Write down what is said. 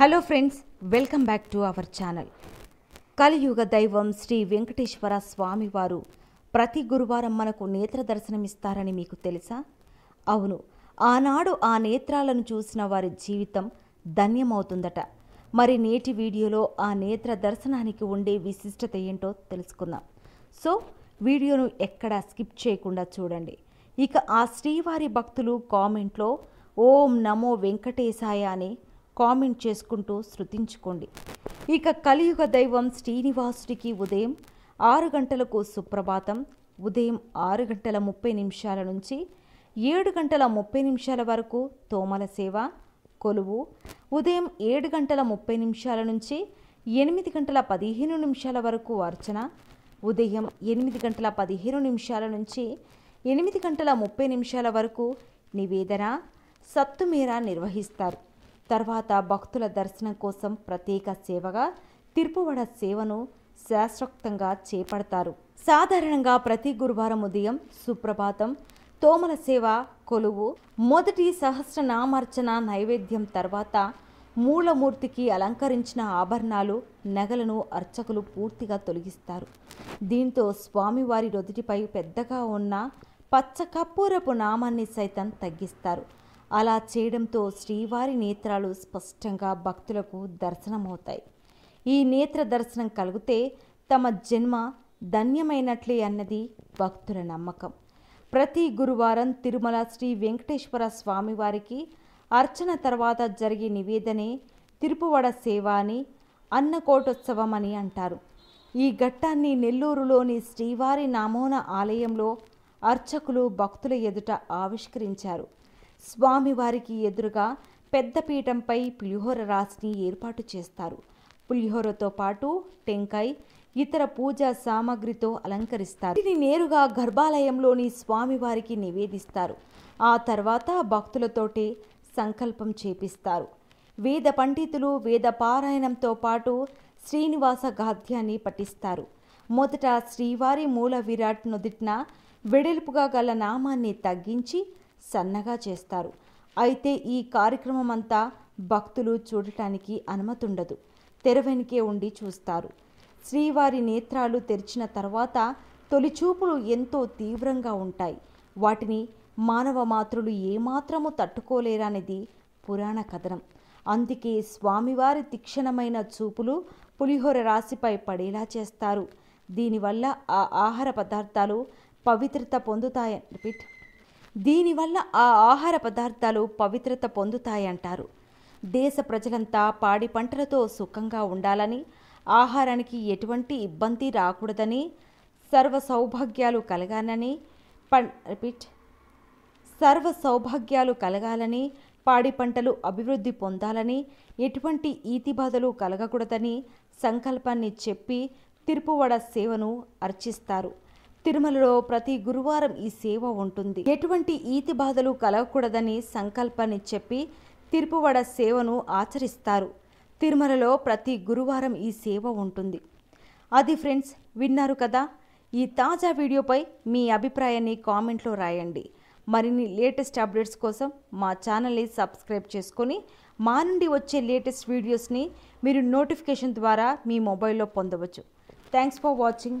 hello friends welcome back to our channel కలియుగ దైవం శ్రీ వెంకటేశ్వర స్వామివారు ప్రతి గురువారం మనకు నేత్ర దర్శనమిస్తారని మీకు తెలుసా అవును ఆనాడు ఆ నేత్రాలను చూసిన వారి జీవితం ధన్యమవుతుందట మరి నేటి వీడియోలో ఆ నేత్ర దర్శనానికి ఉండే విశిష్టత ఏంటో తెలుసుకుందాం సో వీడియోను ఎక్కడా స్కిప్ చేయకుండా చూడండి ఇక ఆ శ్రీవారి భక్తులు కామెంట్లో ఓం నమో వెంకటేశాయ అని కామెంట్ చేసుకుంటూ శృతించుకోండి ఇక కలియుగ దైవం శ్రీనివాసుడికి ఉదయం ఆరు గంటలకు సుప్రభాతం ఉదయం ఆరు గంటల ముప్పై నిమిషాల నుంచి ఏడు గంటల ముప్పై నిమిషాల వరకు తోమల సేవ కొలువు ఉదయం ఏడు గంటల ముప్పై నిమిషాల నుంచి ఎనిమిది గంటల పదిహేను నిమిషాల వరకు అర్చన ఉదయం ఎనిమిది గంటల పదిహేను నిమిషాల నుంచి ఎనిమిది గంటల ముప్పై నిమిషాల వరకు నివేదన సత్తుమీర నిర్వహిస్తారు తర్వాత భక్తుల దర్శనం కోసం ప్రత్యేక సేవగా తిరుపువడ సేవను శాస్త్రోక్తంగా చేపడతారు సాధారణంగా ప్రతి గురువారం ఉదయం సుప్రభాతం తోమల సేవ కొలువు మొదటి సహస్రనామార్చన నైవేద్యం తర్వాత మూలమూర్తికి అలంకరించిన ఆభరణాలు నగలను అర్చకులు పూర్తిగా తొలగిస్తారు దీంతో స్వామివారి రొదిటిపై పెద్దగా ఉన్న పచ్చ కర్పూరపు నామాన్ని సైతం తగ్గిస్తారు అలా చేయడంతో శ్రీవారి నేత్రాలు స్పష్టంగా భక్తులకు దర్శనమవుతాయి ఈ నేత్ర దర్శనం కలిగితే తమ జన్మ ధన్యమైనట్లే అన్నది భక్తుల నమ్మకం ప్రతి గురువారం తిరుమల శ్రీ వెంకటేశ్వర స్వామివారికి అర్చన తర్వాత జరిగే నివేదనే తిరుపువడ సేవ అని అన్నకోటోత్సవం అని అంటారు ఈ ఘట్టాన్ని నెల్లూరులోని శ్రీవారి నామోన ఆలయంలో అర్చకులు భక్తుల ఎదుట ఆవిష్కరించారు స్వామివారికి ఎదురుగా పెద్ద పీఠంపై పులిహోర రాశిని ఏర్పాటు చేస్తారు పులిహోరతో పాటు టెంకాయ ఇతర పూజా సామాగ్రితో అలంకరిస్తారు దీన్ని నేరుగా గర్భాలయంలోని స్వామివారికి నివేదిస్తారు ఆ తర్వాత భక్తులతోటి సంకల్పం చేపిస్తారు వేద పండితులు వేద పారాయణంతో పాటు శ్రీనివాస గాద్యాన్ని పఠిస్తారు మొదట శ్రీవారి మూల విరాట్ నుదిట్న వెడల్పుగా గల నామాన్ని తగ్గించి సన్నగా చేస్తారు అయితే ఈ కార్యక్రమం అంతా భక్తులు చూడటానికి అనుమతి ఉండదు తెర వెనుకే ఉండి చూస్తారు శ్రీవారి నేత్రాలు తెరిచిన తర్వాత తొలిచూపులు ఎంతో తీవ్రంగా ఉంటాయి వాటిని మానవ మాతృలు ఏమాత్రము తట్టుకోలేరనేది పురాణ కథనం అందుకే స్వామివారి తీక్షణమైన చూపులు పులిహోర రాశిపై పడేలా చేస్తారు దీనివల్ల ఆ ఆహార పదార్థాలు పవిత్రత పొందుతాయి రిపీట్ దీనివల్ల ఆ ఆహార పదార్థాలు పవిత్రత పొందుతాయంటారు దేశ ప్రజలంతా పాడి పంటలతో సుఖంగా ఉండాలని ఆహారానికి ఎటువంటి ఇబ్బంది రాకూడదని సర్వ సౌభాగ్యాలు కలగాలని పం రిపీట్ సర్వ సౌభాగ్యాలు కలగాలని పాడి పంటలు అభివృద్ధి పొందాలని ఎటువంటి ఈతిబాధలు కలగకూడదని సంకల్పాన్ని చెప్పి తిరుపువడ సేవను అర్చిస్తారు తిరుమలలో ప్రతి గురువారం ఈ సేవ ఉంటుంది ఎటువంటి ఈతి బాధలు కలగకూడదని సంకల్పాన్ని చెప్పి తిరుపువడ సేవను ఆచరిస్తారు తిరుమలలో ప్రతి గురువారం ఈ సేవ ఉంటుంది అది ఫ్రెండ్స్ విన్నారు కదా ఈ తాజా వీడియోపై మీ అభిప్రాయాన్ని కామెంట్లో రాయండి మరిన్ని లేటెస్ట్ అప్డేట్స్ కోసం మా ఛానల్ని సబ్స్క్రైబ్ చేసుకొని మా నుండి వచ్చే లేటెస్ట్ వీడియోస్ని మీరు నోటిఫికేషన్ ద్వారా మీ మొబైల్లో పొందవచ్చు థ్యాంక్స్ ఫర్ వాచింగ్